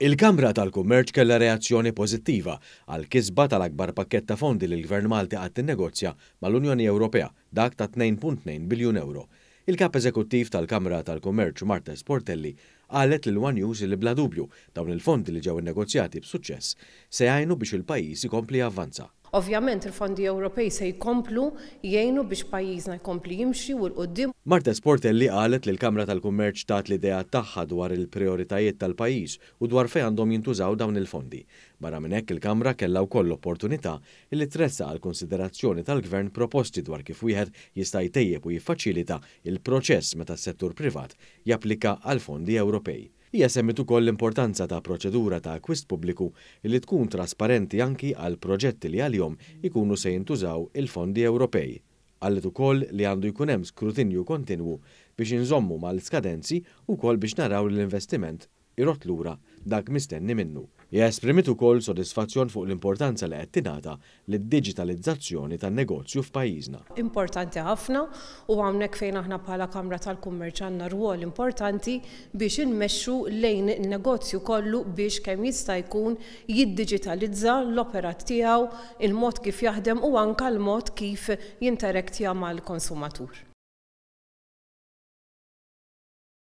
Il-Kamra tal-Kummerċ kella reazzjoni pożittiva għal kisba tal-akbar pakketta ta' fondi li l-Gvern Malti għat negozja mal-Unjoni Ewropea dak ta' 2.2 biljun euro. Il-kap eżekuttiv tal-Kamra tal-Kummerċ Marta Sportelli għalet l one News li bla dubju dawn il-fondi li ġew negozjati b'suċċess se jgħajnu biex il-pajjiż ikompli avvanza. Ovvjament il-fondi Ewropej se jkomplu jgħinu biex pajjiżna jkompli jimxi u l-qoddim. Marta Sportelli qalet li l-Kamra tal-Kummerċ tat l-idea tagħha dwar il-prioritajiet tal-pajjiż u dwar fejn għandhom jintużaw dawn il-fondi. Barra minn hekk il-Kamra kellha wkoll opportunità li tressa għal konsiderazzjoni tal-Gvern proposti dwar kif wieħed jista' jtejjeb u jiffaċilita il-proċess meta s-settur privat japplika għal fondi Ewropej. Hija semmit ukoll l-importanza ta' proċedura ta' akwist pubbliku li tkun trasparenti anki għal proġetti li għal-jom ikunu se jintużaw il-fondi Ewropej. Għallet ukoll li għandu jkun hemm skrutinju kontinwu biex inżommu mal-skadenzi ukoll biex naraw l-investiment irot lura dak mistenni minnu. Jesprimit ukoll sodisfazzjon fuq l-importanza li qed l lid-diġitalizzazzjoni tan-negozju f'pajjiżna. Importanti ħafna u hawnhekk fejn aħna bħala Kamra tal-Kummerċ għandna rwol importanti biex inmexxu lejn il-negozju kollu biex kemm jista' jkun jiddiġitalizza l-operat tiegħu, il-mod kif jaħdem u anke l-mod kif jinterektja mal-konsumatur.